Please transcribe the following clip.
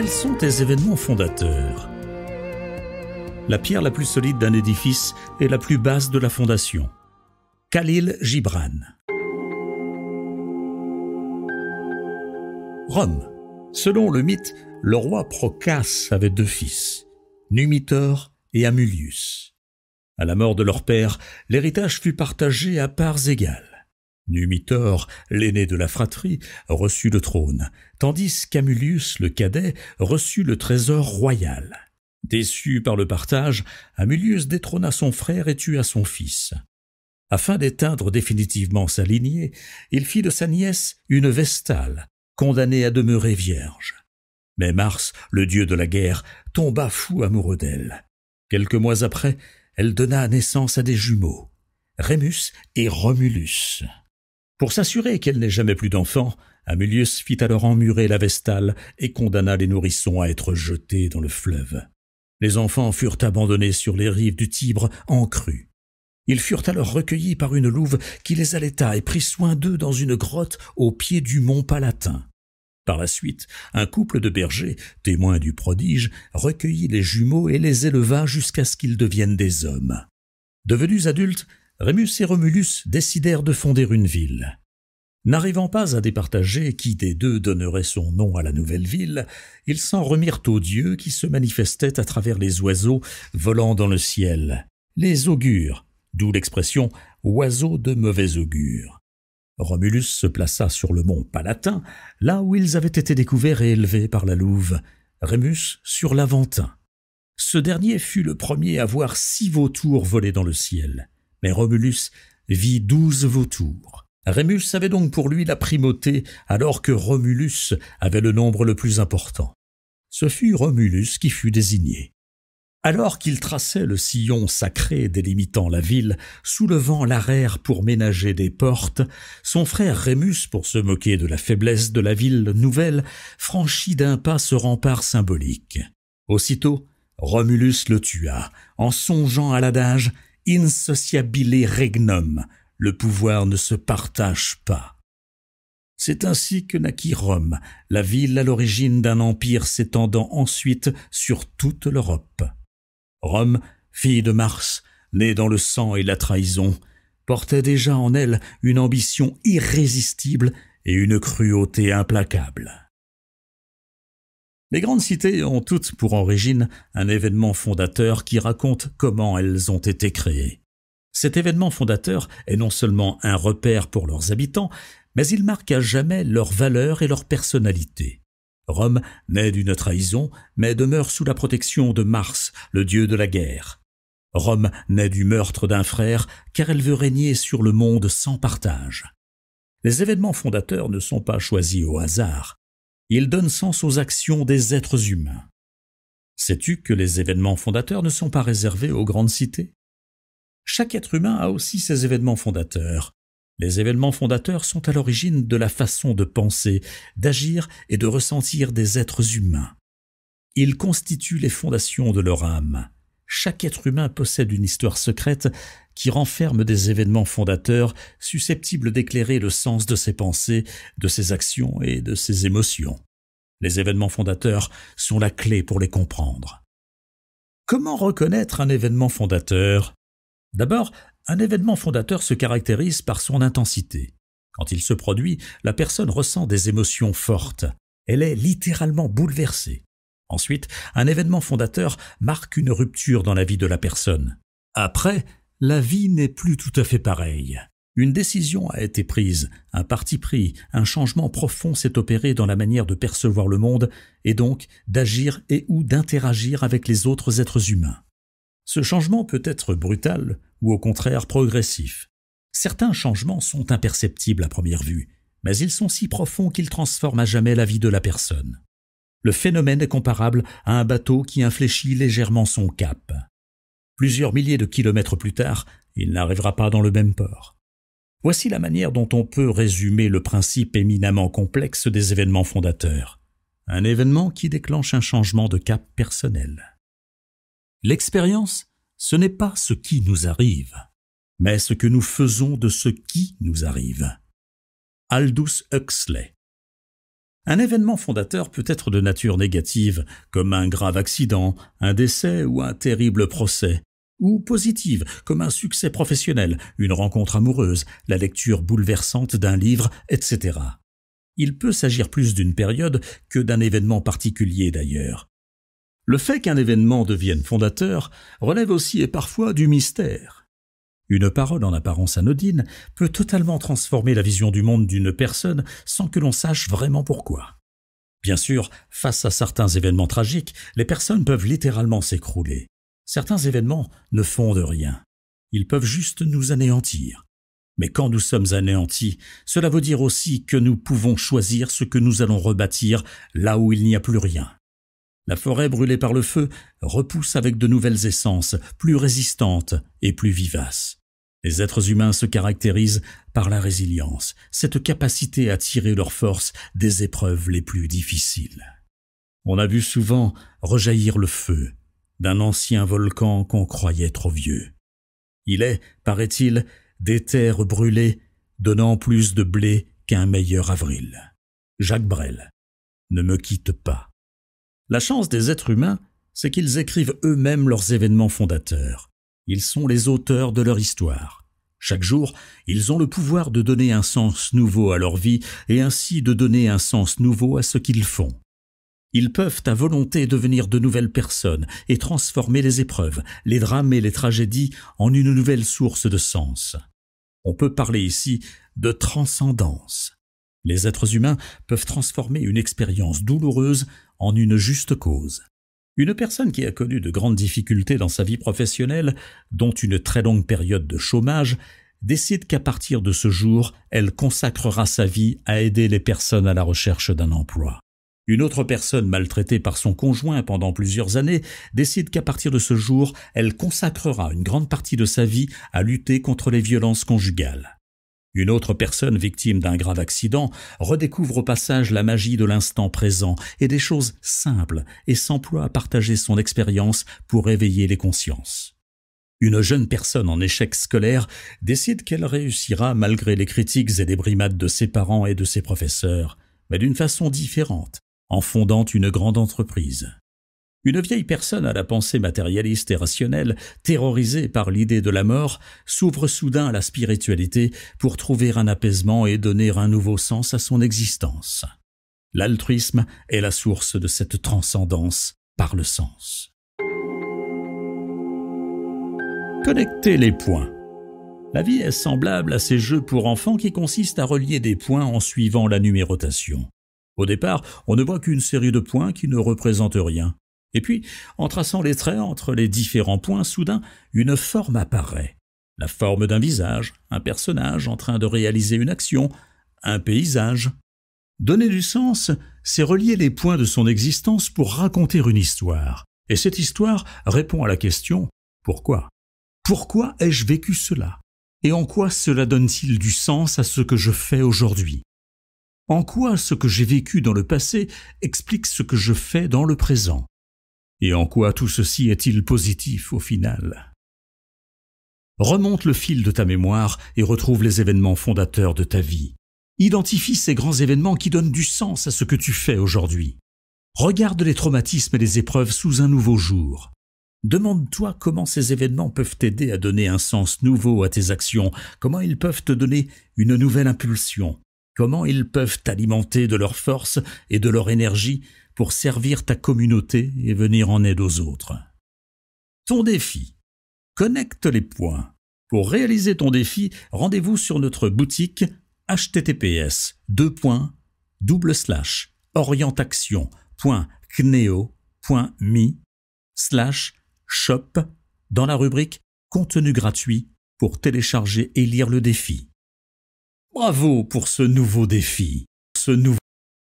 Quels sont tes événements fondateurs La pierre la plus solide d'un édifice est la plus basse de la fondation. Khalil Gibran. Rome. Selon le mythe, le roi Procas avait deux fils, Numitor et Amulius. À la mort de leur père, l'héritage fut partagé à parts égales. Numitor, l'aîné de la fratrie, reçut le trône, tandis qu'Amulius le cadet reçut le trésor royal. Déçu par le partage, Amulius détrôna son frère et tua son fils. Afin d'éteindre définitivement sa lignée, il fit de sa nièce une vestale, condamnée à demeurer vierge. Mais Mars, le dieu de la guerre, tomba fou amoureux d'elle. Quelques mois après, elle donna naissance à des jumeaux, Rémus et Romulus. Pour s'assurer qu'elle n'ait jamais plus d'enfants, Amulius fit alors emmurer la vestale et condamna les nourrissons à être jetés dans le fleuve. Les enfants furent abandonnés sur les rives du Tibre en crue. Ils furent alors recueillis par une louve qui les allaita et prit soin d'eux dans une grotte au pied du mont Palatin. Par la suite, un couple de bergers, témoins du prodige, recueillit les jumeaux et les éleva jusqu'à ce qu'ils deviennent des hommes. Devenus adultes, Rémus et Romulus décidèrent de fonder une ville. N'arrivant pas à départager qui des deux donnerait son nom à la nouvelle ville, ils s'en remirent aux dieux qui se manifestaient à travers les oiseaux volant dans le ciel, les augures, d'où l'expression oiseaux de mauvais augure. Romulus se plaça sur le mont Palatin, là où ils avaient été découverts et élevés par la louve, Rémus sur l'Aventin. Ce dernier fut le premier à voir six vautours voler dans le ciel. Mais Romulus vit douze vautours. Rémus avait donc pour lui la primauté, alors que Romulus avait le nombre le plus important. Ce fut Romulus qui fut désigné. Alors qu'il traçait le sillon sacré délimitant la ville, soulevant l'arrière pour ménager des portes, son frère Rémus, pour se moquer de la faiblesse de la ville nouvelle, franchit d'un pas ce rempart symbolique. Aussitôt, Romulus le tua, en songeant à l'adage insociabile regnum, le pouvoir ne se partage pas. C'est ainsi que naquit Rome, la ville à l'origine d'un empire s'étendant ensuite sur toute l'Europe. Rome, fille de Mars, née dans le sang et la trahison, portait déjà en elle une ambition irrésistible et une cruauté implacable. Les grandes cités ont toutes pour origine un événement fondateur qui raconte comment elles ont été créées. Cet événement fondateur est non seulement un repère pour leurs habitants, mais il marque à jamais leur valeur et leur personnalité. Rome naît d'une trahison, mais demeure sous la protection de Mars, le dieu de la guerre. Rome naît du meurtre d'un frère, car elle veut régner sur le monde sans partage. Les événements fondateurs ne sont pas choisis au hasard il donne sens aux actions des êtres humains. Sais-tu que les événements fondateurs ne sont pas réservés aux grandes cités Chaque être humain a aussi ses événements fondateurs. Les événements fondateurs sont à l'origine de la façon de penser, d'agir et de ressentir des êtres humains. Ils constituent les fondations de leur âme chaque être humain possède une histoire secrète qui renferme des événements fondateurs susceptibles d'éclairer le sens de ses pensées, de ses actions et de ses émotions. Les événements fondateurs sont la clé pour les comprendre. Comment reconnaître un événement fondateur D'abord, un événement fondateur se caractérise par son intensité. Quand il se produit, la personne ressent des émotions fortes. Elle est littéralement bouleversée. Ensuite, un événement fondateur marque une rupture dans la vie de la personne. Après, la vie n'est plus tout à fait pareille. Une décision a été prise, un parti pris, un changement profond s'est opéré dans la manière de percevoir le monde et donc d'agir et ou d'interagir avec les autres êtres humains. Ce changement peut être brutal ou au contraire progressif. Certains changements sont imperceptibles à première vue, mais ils sont si profonds qu'ils transforment à jamais la vie de la personne. Le phénomène est comparable à un bateau qui infléchit légèrement son cap. Plusieurs milliers de kilomètres plus tard, il n'arrivera pas dans le même port. Voici la manière dont on peut résumer le principe éminemment complexe des événements fondateurs. Un événement qui déclenche un changement de cap personnel. L'expérience, ce n'est pas ce qui nous arrive, mais ce que nous faisons de ce qui nous arrive. Aldous Huxley un événement fondateur peut être de nature négative, comme un grave accident, un décès ou un terrible procès, ou positive, comme un succès professionnel, une rencontre amoureuse, la lecture bouleversante d'un livre, etc. Il peut s'agir plus d'une période que d'un événement particulier d'ailleurs. Le fait qu'un événement devienne fondateur relève aussi et parfois du mystère. Une parole en apparence anodine peut totalement transformer la vision du monde d'une personne sans que l'on sache vraiment pourquoi. Bien sûr, face à certains événements tragiques, les personnes peuvent littéralement s'écrouler. Certains événements ne font de rien. Ils peuvent juste nous anéantir. Mais quand nous sommes anéantis, cela veut dire aussi que nous pouvons choisir ce que nous allons rebâtir là où il n'y a plus rien. La forêt brûlée par le feu repousse avec de nouvelles essences, plus résistantes et plus vivaces. Les êtres humains se caractérisent par la résilience, cette capacité à tirer leur force des épreuves les plus difficiles. On a vu souvent rejaillir le feu d'un ancien volcan qu'on croyait trop vieux. Il est, paraît-il, des terres brûlées donnant plus de blé qu'un meilleur avril. Jacques Brel. Ne me quitte pas. La chance des êtres humains, c'est qu'ils écrivent eux-mêmes leurs événements fondateurs. Ils sont les auteurs de leur histoire. Chaque jour, ils ont le pouvoir de donner un sens nouveau à leur vie et ainsi de donner un sens nouveau à ce qu'ils font. Ils peuvent à volonté devenir de nouvelles personnes et transformer les épreuves, les drames et les tragédies en une nouvelle source de sens. On peut parler ici de transcendance. Les êtres humains peuvent transformer une expérience douloureuse en une juste cause. Une personne qui a connu de grandes difficultés dans sa vie professionnelle, dont une très longue période de chômage, décide qu'à partir de ce jour, elle consacrera sa vie à aider les personnes à la recherche d'un emploi. Une autre personne maltraitée par son conjoint pendant plusieurs années décide qu'à partir de ce jour, elle consacrera une grande partie de sa vie à lutter contre les violences conjugales. Une autre personne victime d'un grave accident redécouvre au passage la magie de l'instant présent et des choses simples et s'emploie à partager son expérience pour éveiller les consciences. Une jeune personne en échec scolaire décide qu'elle réussira malgré les critiques et les brimades de ses parents et de ses professeurs, mais d'une façon différente, en fondant une grande entreprise. Une vieille personne à la pensée matérialiste et rationnelle, terrorisée par l'idée de la mort, s'ouvre soudain à la spiritualité pour trouver un apaisement et donner un nouveau sens à son existence. L'altruisme est la source de cette transcendance par le sens. Connecter les points. La vie est semblable à ces jeux pour enfants qui consistent à relier des points en suivant la numérotation. Au départ, on ne voit qu'une série de points qui ne représentent rien. Et puis, en traçant les traits entre les différents points, soudain, une forme apparaît. La forme d'un visage, un personnage en train de réaliser une action, un paysage. Donner du sens, c'est relier les points de son existence pour raconter une histoire. Et cette histoire répond à la question pourquoi Pourquoi ai-je vécu cela Et en quoi cela donne-t-il du sens à ce que je fais aujourd'hui En quoi ce que j'ai vécu dans le passé explique ce que je fais dans le présent et en quoi tout ceci est-il positif au final Remonte le fil de ta mémoire et retrouve les événements fondateurs de ta vie. Identifie ces grands événements qui donnent du sens à ce que tu fais aujourd'hui. Regarde les traumatismes et les épreuves sous un nouveau jour. Demande-toi comment ces événements peuvent t'aider à donner un sens nouveau à tes actions, comment ils peuvent te donner une nouvelle impulsion, comment ils peuvent t'alimenter de leur force et de leur énergie pour servir ta communauté et venir en aide aux autres. Ton défi. Connecte les points. Pour réaliser ton défi, rendez-vous sur notre boutique https orientaction.cneo.me slash shop dans la rubrique contenu gratuit pour télécharger et lire le défi. Bravo pour ce nouveau défi, ce